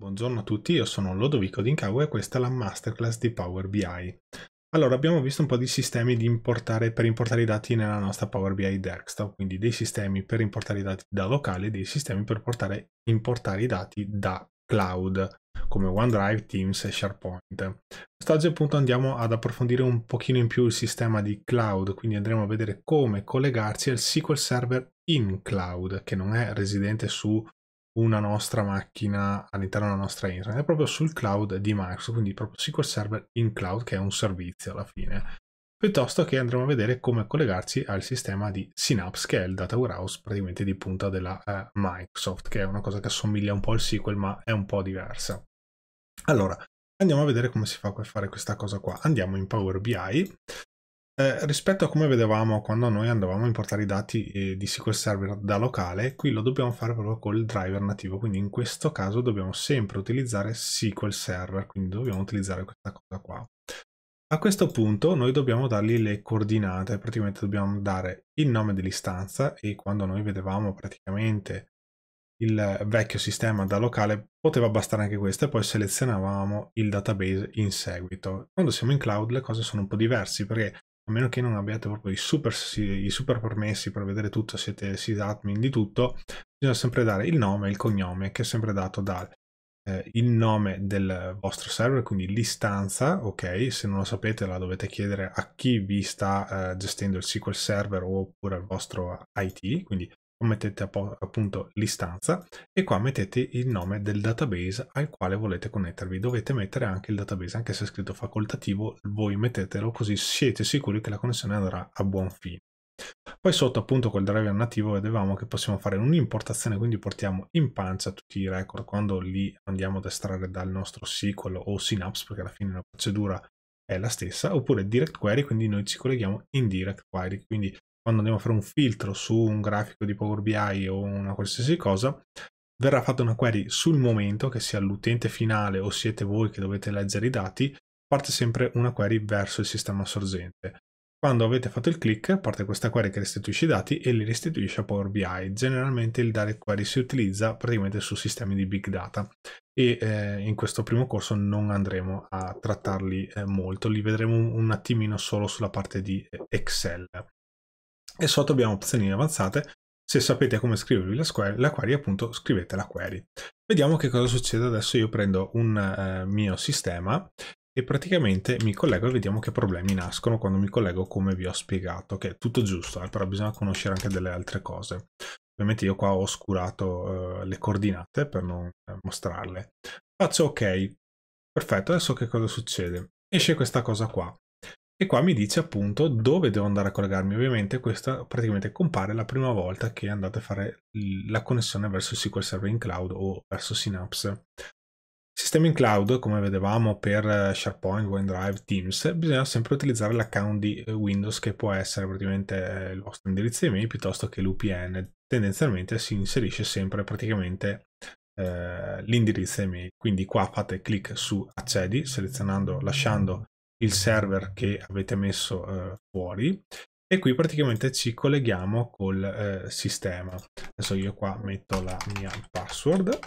Buongiorno a tutti, io sono Lodovico Dincago e questa è la masterclass di Power BI. Allora, abbiamo visto un po' di sistemi di importare, per importare i dati nella nostra Power BI desktop, quindi dei sistemi per importare i dati da locale e dei sistemi per portare, importare i dati da cloud, come OneDrive, Teams e SharePoint. Quest'oggi appunto andiamo ad approfondire un pochino in più il sistema di cloud, quindi andremo a vedere come collegarci al SQL Server in cloud, che non è residente su una nostra macchina all'interno della nostra internet, è proprio sul cloud di Microsoft, quindi proprio SQL Server in cloud, che è un servizio alla fine. Piuttosto che andremo a vedere come collegarci al sistema di Synapse, che è il data warehouse praticamente di punta della eh, Microsoft, che è una cosa che assomiglia un po' al SQL, ma è un po' diversa. Allora, andiamo a vedere come si fa per fare questa cosa qua. Andiamo in Power BI eh, rispetto a come vedevamo quando noi andavamo a importare i dati eh, di SQL Server da locale, qui lo dobbiamo fare proprio col driver nativo, quindi in questo caso dobbiamo sempre utilizzare SQL Server, quindi dobbiamo utilizzare questa cosa qua. A questo punto noi dobbiamo dargli le coordinate, praticamente dobbiamo dare il nome dell'istanza e quando noi vedevamo praticamente il vecchio sistema da locale poteva bastare anche questo e poi selezionavamo il database in seguito. Quando siamo in cloud le cose sono un po' diverse perché a meno che non abbiate proprio i super, i super permessi per vedere tutto, siete sysadmin di tutto, bisogna sempre dare il nome e il cognome che è sempre dato dal eh, il nome del vostro server, quindi l'istanza, ok? Se non lo sapete la dovete chiedere a chi vi sta eh, gestendo il SQL Server oppure al vostro IT, quindi mettete appunto l'istanza e qua mettete il nome del database al quale volete connettervi. Dovete mettere anche il database, anche se è scritto facoltativo, voi mettetelo così siete sicuri che la connessione andrà a buon fine. Poi sotto appunto quel driver nativo vedevamo che possiamo fare un'importazione, quindi portiamo in pancia tutti i record quando li andiamo ad estrarre dal nostro SQL o Synapse, perché alla fine la procedura è la stessa, oppure direct query, quindi noi ci colleghiamo in direct query, quindi quando andiamo a fare un filtro su un grafico di Power BI o una qualsiasi cosa, verrà fatta una query sul momento, che sia l'utente finale o siete voi che dovete leggere i dati, parte sempre una query verso il sistema sorgente. Quando avete fatto il click, parte questa query che restituisce i dati e li restituisce a Power BI. Generalmente il direct query si utilizza praticamente su sistemi di big data e eh, in questo primo corso non andremo a trattarli eh, molto, li vedremo un, un attimino solo sulla parte di eh, Excel e sotto abbiamo opzioni avanzate. Se sapete come scrivervi la, square, la query, appunto scrivete la query. Vediamo che cosa succede adesso. Io prendo un eh, mio sistema e praticamente mi collego e vediamo che problemi nascono quando mi collego come vi ho spiegato, che è tutto giusto, eh, però bisogna conoscere anche delle altre cose. Ovviamente io qua ho oscurato eh, le coordinate per non eh, mostrarle. Faccio ok, perfetto, adesso che cosa succede? Esce questa cosa qua, e qua mi dice appunto dove devo andare a collegarmi. Ovviamente questa praticamente compare la prima volta che andate a fare la connessione verso SQL Server in Cloud o verso Synapse. Sistema in cloud, come vedevamo per eh, SharePoint, OneDrive, Teams, bisogna sempre utilizzare l'account di eh, Windows che può essere praticamente eh, il vostro indirizzo email piuttosto che l'UPN. Tendenzialmente si inserisce sempre praticamente eh, l'indirizzo email. Quindi qua fate clic su accedi selezionando, lasciando il server che avete messo eh, fuori e qui praticamente ci colleghiamo col eh, sistema. Adesso io qua metto la mia password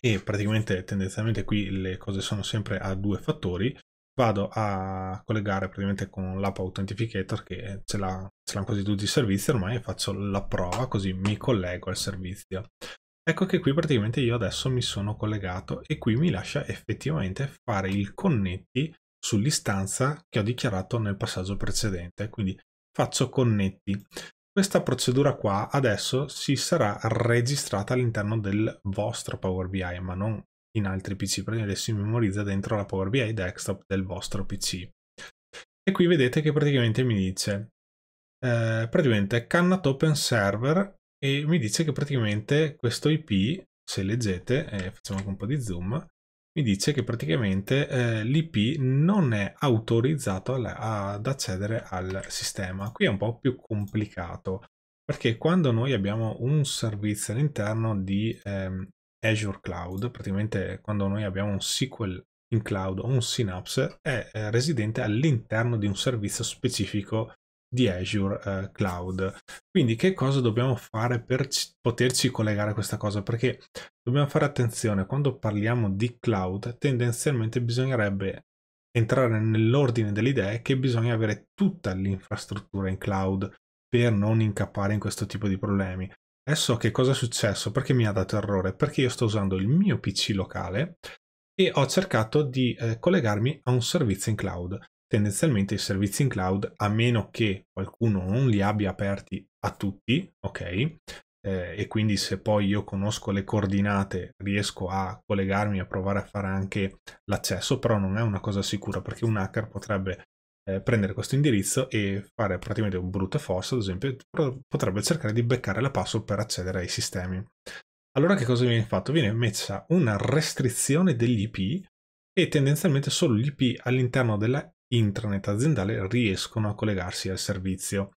e praticamente tendenzialmente qui le cose sono sempre a due fattori. Vado a collegare praticamente con l'app Authenticator che ce l'hanno quasi tutti i servizi ormai e faccio la prova così mi collego al servizio. Ecco che qui praticamente io adesso mi sono collegato e qui mi lascia effettivamente fare il connetti sull'istanza che ho dichiarato nel passaggio precedente. Quindi faccio connetti. Questa procedura qua adesso si sarà registrata all'interno del vostro Power BI, ma non in altri PC, perché adesso si memorizza dentro la Power BI desktop del vostro PC. E qui vedete che praticamente mi dice, eh, praticamente cannot open server e mi dice che praticamente questo IP, se leggete, eh, facciamo anche un po' di zoom, mi dice che praticamente eh, l'IP non è autorizzato a, ad accedere al sistema. Qui è un po' più complicato perché quando noi abbiamo un servizio all'interno di ehm, Azure Cloud, praticamente quando noi abbiamo un SQL in cloud o un Synapse, è eh, residente all'interno di un servizio specifico di Azure eh, Cloud. Quindi che cosa dobbiamo fare per poterci collegare a questa cosa? Perché dobbiamo fare attenzione, quando parliamo di cloud tendenzialmente bisognerebbe entrare nell'ordine delle idee che bisogna avere tutta l'infrastruttura in cloud per non incappare in questo tipo di problemi. Adesso che cosa è successo? Perché mi ha dato errore? Perché io sto usando il mio PC locale e ho cercato di eh, collegarmi a un servizio in cloud tendenzialmente i servizi in cloud, a meno che qualcuno non li abbia aperti a tutti, ok? Eh, e quindi se poi io conosco le coordinate riesco a collegarmi e provare a fare anche l'accesso, però non è una cosa sicura perché un hacker potrebbe eh, prendere questo indirizzo e fare praticamente un brute force, ad esempio, potrebbe cercare di beccare la password per accedere ai sistemi. Allora che cosa viene fatto? Viene messa una restrizione dell'IP e tendenzialmente solo l'IP all'interno della intranet aziendale riescono a collegarsi al servizio.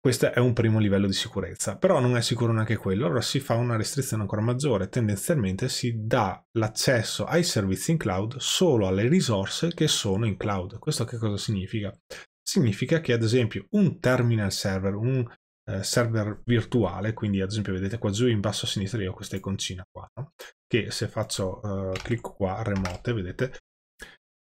Questo è un primo livello di sicurezza, però non è sicuro neanche quello, allora si fa una restrizione ancora maggiore, tendenzialmente si dà l'accesso ai servizi in cloud solo alle risorse che sono in cloud. Questo che cosa significa? Significa che ad esempio un terminal server, un eh, server virtuale, quindi ad esempio vedete qua giù in basso a sinistra io ho questa iconcina qua, no? che se faccio eh, clicco qua remote, vedete,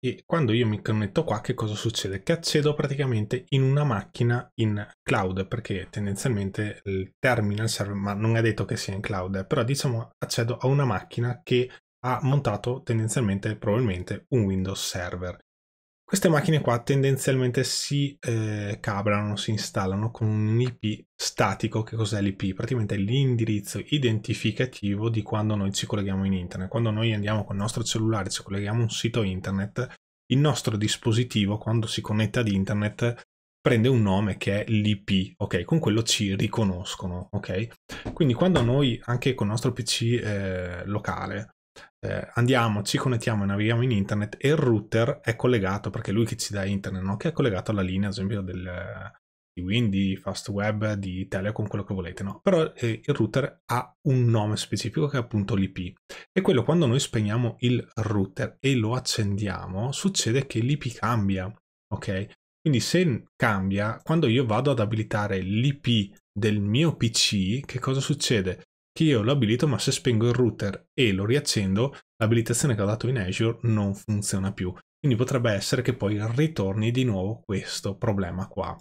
e quando io mi connetto qua che cosa succede? Che accedo praticamente in una macchina in cloud perché tendenzialmente il terminal server, ma non è detto che sia in cloud, però diciamo accedo a una macchina che ha montato tendenzialmente probabilmente un Windows Server. Queste macchine qua tendenzialmente si eh, cabrano, si installano con un IP statico. Che cos'è l'IP? Praticamente è l'indirizzo identificativo di quando noi ci colleghiamo in internet. Quando noi andiamo con il nostro cellulare, ci colleghiamo a un sito internet, il nostro dispositivo, quando si connette ad internet, prende un nome che è l'IP, ok? Con quello ci riconoscono, ok? Quindi quando noi, anche con il nostro PC eh, locale, eh, andiamo, ci connettiamo e navighiamo in internet e il router è collegato, perché è lui che ci dà internet, no? che è collegato alla linea, ad esempio, del, di Win, di FastWeb, di Telecom, quello che volete, no? Però eh, il router ha un nome specifico che è appunto l'IP. E quello quando noi spegniamo il router e lo accendiamo, succede che l'IP cambia, ok? Quindi se cambia, quando io vado ad abilitare l'IP del mio PC, che cosa succede? che io lo abilito ma se spengo il router e lo riaccendo l'abilitazione che ho dato in Azure non funziona più. Quindi potrebbe essere che poi ritorni di nuovo questo problema qua.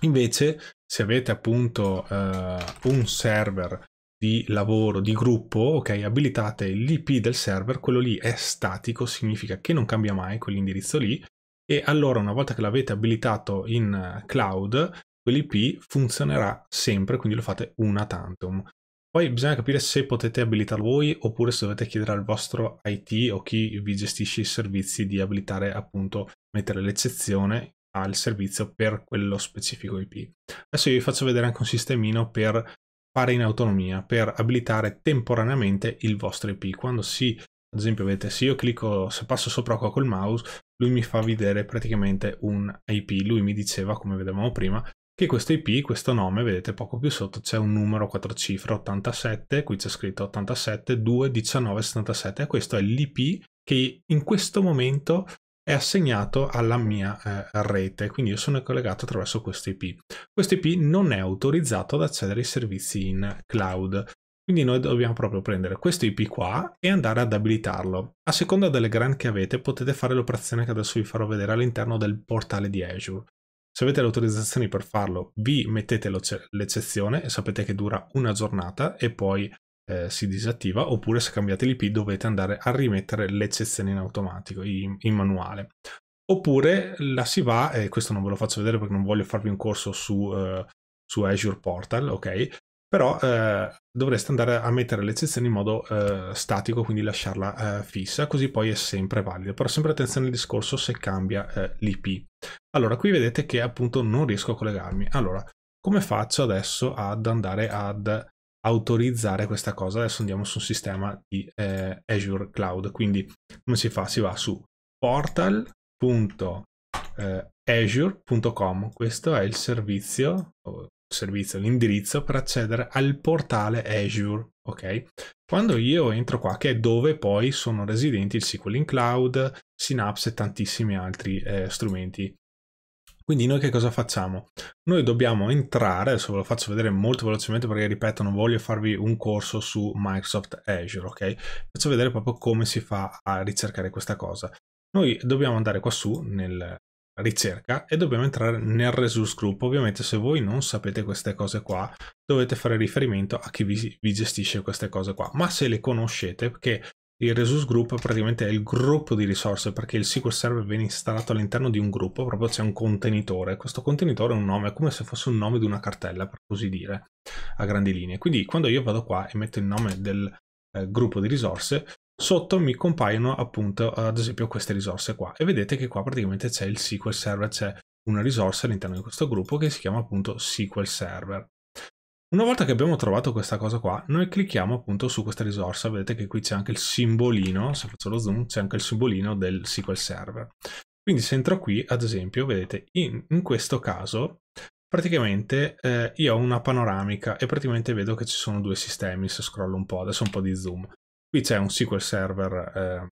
Invece se avete appunto eh, un server di lavoro, di gruppo, ok, abilitate l'IP del server, quello lì è statico, significa che non cambia mai quell'indirizzo lì e allora una volta che l'avete abilitato in eh, cloud, quell'IP funzionerà sempre, quindi lo fate una tantum. Poi bisogna capire se potete abilitarlo voi oppure se dovete chiedere al vostro IT o chi vi gestisce i servizi di abilitare appunto, mettere l'eccezione al servizio per quello specifico IP. Adesso vi faccio vedere anche un sistemino per fare in autonomia, per abilitare temporaneamente il vostro IP. Quando si, ad esempio, vedete, se io clicco, se passo sopra qua col mouse, lui mi fa vedere praticamente un IP. Lui mi diceva, come vedevamo prima, che questo IP, questo nome, vedete poco più sotto c'è un numero quattro cifre 87, qui c'è scritto 87 2 19 77 questo è l'IP che in questo momento è assegnato alla mia eh, rete, quindi io sono collegato attraverso questo IP. Questo IP non è autorizzato ad accedere ai servizi in cloud, quindi noi dobbiamo proprio prendere questo IP qua e andare ad abilitarlo. A seconda delle grant che avete potete fare l'operazione che adesso vi farò vedere all'interno del portale di Azure. Se avete le autorizzazioni per farlo, vi mettete l'eccezione e sapete che dura una giornata e poi eh, si disattiva, oppure se cambiate l'IP dovete andare a rimettere l'eccezione in automatico, in, in manuale. Oppure la si va, e questo non ve lo faccio vedere perché non voglio farvi un corso su, eh, su Azure Portal, ok? però eh, dovreste andare a mettere l'eccezione in modo eh, statico, quindi lasciarla eh, fissa, così poi è sempre valido. Però sempre attenzione al discorso se cambia eh, l'IP. Allora, qui vedete che appunto non riesco a collegarmi. Allora, come faccio adesso ad andare ad autorizzare questa cosa? Adesso andiamo su un sistema di eh, Azure Cloud, quindi come si fa? Si va su portal.azure.com, eh, questo è il servizio, oh, servizio, l'indirizzo per accedere al portale Azure, ok? Quando io entro qua, che è dove poi sono residenti il SQL in Cloud, Synapse e tantissimi altri eh, strumenti. Quindi noi che cosa facciamo? Noi dobbiamo entrare, adesso ve lo faccio vedere molto velocemente perché ripeto non voglio farvi un corso su Microsoft Azure, ok? Faccio vedere proprio come si fa a ricercare questa cosa. Noi dobbiamo andare qua su nel ricerca e dobbiamo entrare nel resource group. Ovviamente se voi non sapete queste cose qua, dovete fare riferimento a chi vi, vi gestisce queste cose qua. Ma se le conoscete, perché il resource group praticamente è il gruppo di risorse, perché il SQL Server viene installato all'interno di un gruppo, proprio c'è un contenitore. Questo contenitore è un nome, è come se fosse un nome di una cartella, per così dire, a grandi linee. Quindi quando io vado qua e metto il nome del eh, gruppo di risorse, sotto mi compaiono appunto ad esempio queste risorse qua e vedete che qua praticamente c'è il SQL Server, c'è una risorsa all'interno di questo gruppo che si chiama appunto SQL Server. Una volta che abbiamo trovato questa cosa qua, noi clicchiamo appunto su questa risorsa, vedete che qui c'è anche il simbolino, se faccio lo zoom c'è anche il simbolino del SQL Server. Quindi se entro qui, ad esempio, vedete, in, in questo caso praticamente eh, io ho una panoramica e praticamente vedo che ci sono due sistemi se scrollo un po', adesso un po' di zoom qui c'è un SQL Server eh,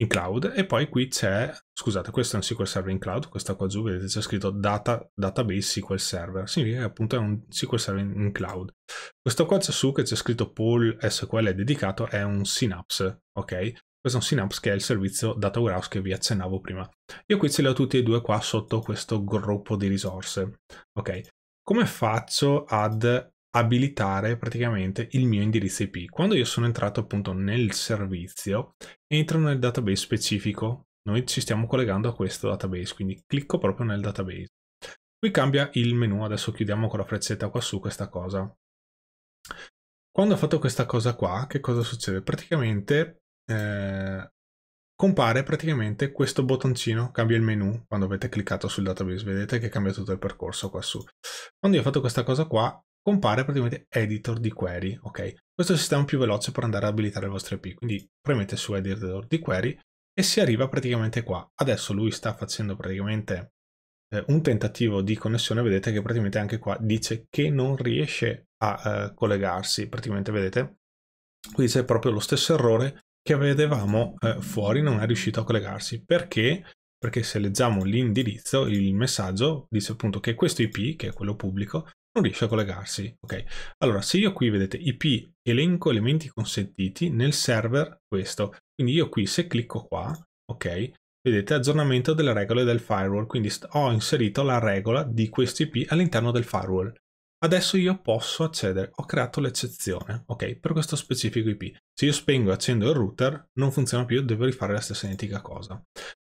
in cloud e poi qui c'è, scusate, questo è un SQL Server in cloud, questa qua giù vedete c'è scritto data, database SQL Server, significa che appunto è un SQL Server in, in cloud. Questo qua c'è su che c'è scritto pool SQL dedicato è un Synapse, ok? Questo è un Synapse che è il servizio data warehouse che vi accennavo prima. Io qui ce li ho tutti e due qua sotto questo gruppo di risorse, ok? Come faccio ad abilitare praticamente il mio indirizzo IP. Quando io sono entrato appunto nel servizio, entro nel database specifico. Noi ci stiamo collegando a questo database, quindi clicco proprio nel database. Qui cambia il menu, adesso chiudiamo con la freccetta qua su questa cosa. Quando ho fatto questa cosa qua, che cosa succede? Praticamente eh, compare praticamente questo bottoncino, cambia il menu quando avete cliccato sul database, vedete che cambia tutto il percorso qua su. Quando io ho fatto questa cosa qua, compare praticamente editor di query, ok? Questo è il sistema più veloce per andare ad abilitare le vostre IP, quindi premete su editor di query e si arriva praticamente qua. Adesso lui sta facendo praticamente eh, un tentativo di connessione, vedete che praticamente anche qua dice che non riesce a eh, collegarsi, praticamente vedete? Qui c'è proprio lo stesso errore che vedevamo eh, fuori, non è riuscito a collegarsi. Perché? Perché se leggiamo l'indirizzo, il messaggio, dice appunto che questo IP, che è quello pubblico, non riesce a collegarsi. Ok, allora se io qui vedete IP elenco elementi consentiti nel server questo, quindi io qui se clicco qua, ok, vedete aggiornamento delle regole del firewall, quindi ho inserito la regola di questo IP all'interno del firewall. Adesso io posso accedere, ho creato l'eccezione, ok, per questo specifico IP. Se io spengo e accendo il router, non funziona più, devo rifare la stessa identica cosa.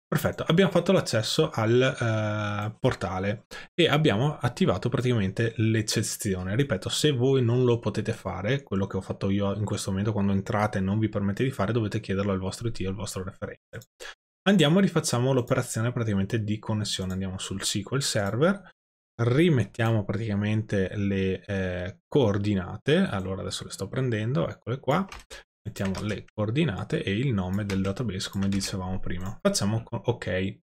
Perfetto, abbiamo fatto l'accesso al uh, portale e abbiamo attivato praticamente l'eccezione. Ripeto, se voi non lo potete fare, quello che ho fatto io in questo momento quando entrate e non vi permette di fare, dovete chiederlo al vostro IT o al vostro referente. Andiamo e rifacciamo l'operazione praticamente di connessione. Andiamo sul SQL Server, rimettiamo praticamente le eh, coordinate. Allora adesso le sto prendendo, eccole qua mettiamo le coordinate e il nome del database come dicevamo prima. Facciamo ok.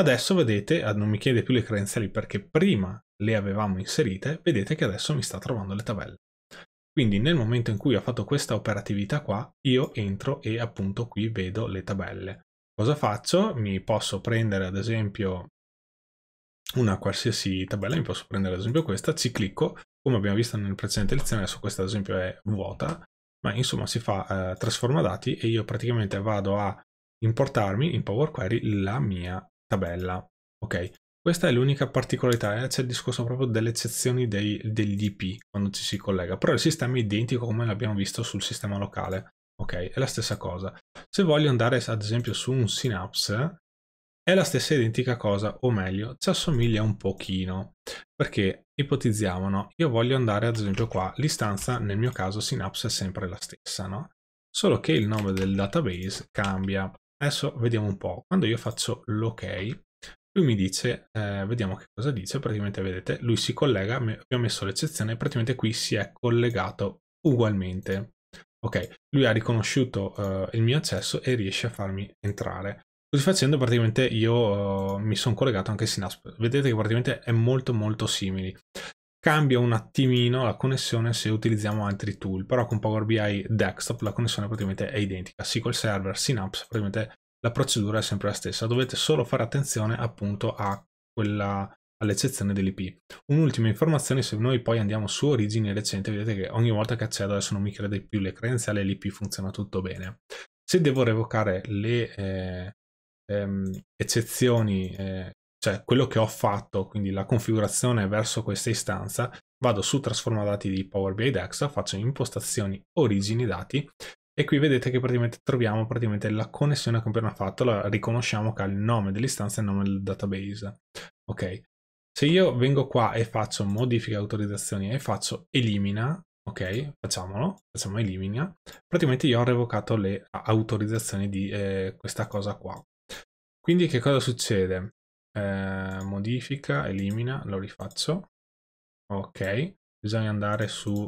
Adesso vedete, ah, non mi chiede più le credenziali perché prima le avevamo inserite, vedete che adesso mi sta trovando le tabelle. Quindi nel momento in cui ho fatto questa operatività qua, io entro e appunto qui vedo le tabelle. Cosa faccio? Mi posso prendere ad esempio una qualsiasi tabella, mi posso prendere ad esempio questa, ci clicco, come abbiamo visto nel precedente lezione, adesso questa ad esempio è vuota, ma insomma si fa eh, trasforma dati e io praticamente vado a importarmi in Power Query la mia tabella. Ok, questa è l'unica particolarità, eh? c'è il discorso proprio delle eccezioni dei, degli IP quando ci si collega, però il sistema è identico come l'abbiamo visto sul sistema locale. Ok, è la stessa cosa. Se voglio andare ad esempio su un Synapse, è la stessa identica cosa, o meglio, ci assomiglia un pochino. Perché ipotizziamo, no? Io voglio andare ad esempio qua, l'istanza nel mio caso Synapse è sempre la stessa, no? Solo che il nome del database cambia. Adesso vediamo un po'. Quando io faccio l'ok, lui mi dice, eh, vediamo che cosa dice, praticamente vedete, lui si collega, mi abbiamo messo l'eccezione, praticamente qui si è collegato ugualmente. Ok, lui ha riconosciuto eh, il mio accesso e riesce a farmi entrare. Così facendo praticamente io uh, mi sono collegato anche a Synapse. Vedete che praticamente è molto molto simile. Cambia un attimino la connessione se utilizziamo altri tool, però con Power BI Desktop la connessione praticamente è identica. SQL Server, Synapse, praticamente la procedura è sempre la stessa. Dovete solo fare attenzione appunto a quella all'eccezione dell'IP. Un'ultima informazione, se noi poi andiamo su origini recente, vedete che ogni volta che accedo adesso non mi crede più le credenziali e l'IP funziona tutto bene. Se devo revocare le, eh, ehm, eccezioni, eh, cioè quello che ho fatto, quindi la configurazione verso questa istanza, vado su trasforma dati di Power BI DAX, faccio impostazioni origini dati e qui vedete che praticamente troviamo praticamente la connessione che abbiamo fatto, la riconosciamo che ha il nome dell'istanza e il nome del database. Ok, se io vengo qua e faccio modifica autorizzazioni e faccio elimina, ok, facciamolo, facciamo elimina, praticamente io ho revocato le autorizzazioni di eh, questa cosa qua. Quindi che cosa succede? Eh, modifica, elimina, lo rifaccio. Ok, bisogna andare su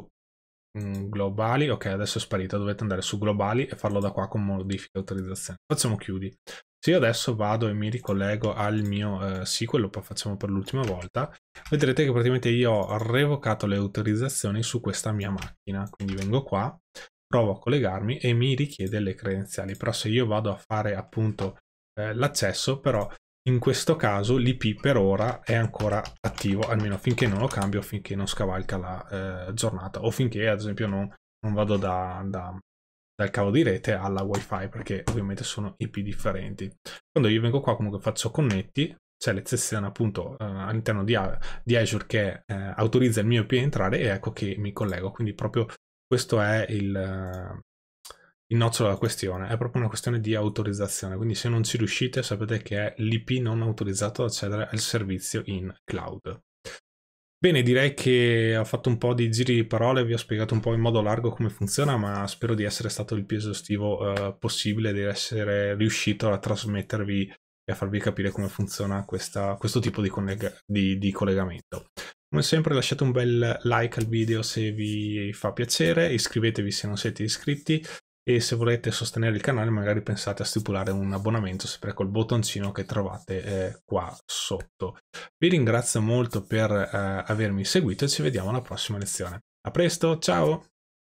mm, globali. Ok, adesso è sparito, dovete andare su globali e farlo da qua con modifica autorizzazione. Facciamo chiudi. Se io adesso vado e mi ricollego al mio eh, SQL, poi facciamo per l'ultima volta, vedrete che praticamente io ho revocato le autorizzazioni su questa mia macchina. Quindi vengo qua, provo a collegarmi e mi richiede le credenziali. Però se io vado a fare appunto eh, l'accesso, però in questo caso l'IP per ora è ancora attivo, almeno finché non lo cambio, finché non scavalca la eh, giornata o finché ad esempio non, non vado da, da, dal cavo di rete alla wifi perché ovviamente sono IP differenti. Quando io vengo qua comunque faccio connetti, c'è l'eccezione appunto eh, all'interno di, di, Azure che eh, autorizza il mio IP a entrare e ecco che mi collego, quindi proprio questo è il, il nocciolo della questione, è proprio una questione di autorizzazione, quindi se non ci riuscite sapete che è l'IP non autorizzato ad accedere al servizio in cloud. Bene, direi che ho fatto un po' di giri di parole, vi ho spiegato un po' in modo largo come funziona, ma spero di essere stato il più esaustivo eh, possibile, di essere riuscito a trasmettervi e a farvi capire come funziona questa, questo tipo di, collega di, di collegamento. Come sempre lasciate un bel like al video se vi fa piacere, iscrivetevi se non siete iscritti, e se volete sostenere il canale magari pensate a stipulare un abbonamento sempre col bottoncino che trovate eh, qua sotto. Vi ringrazio molto per eh, avermi seguito e ci vediamo alla prossima lezione. A presto, ciao!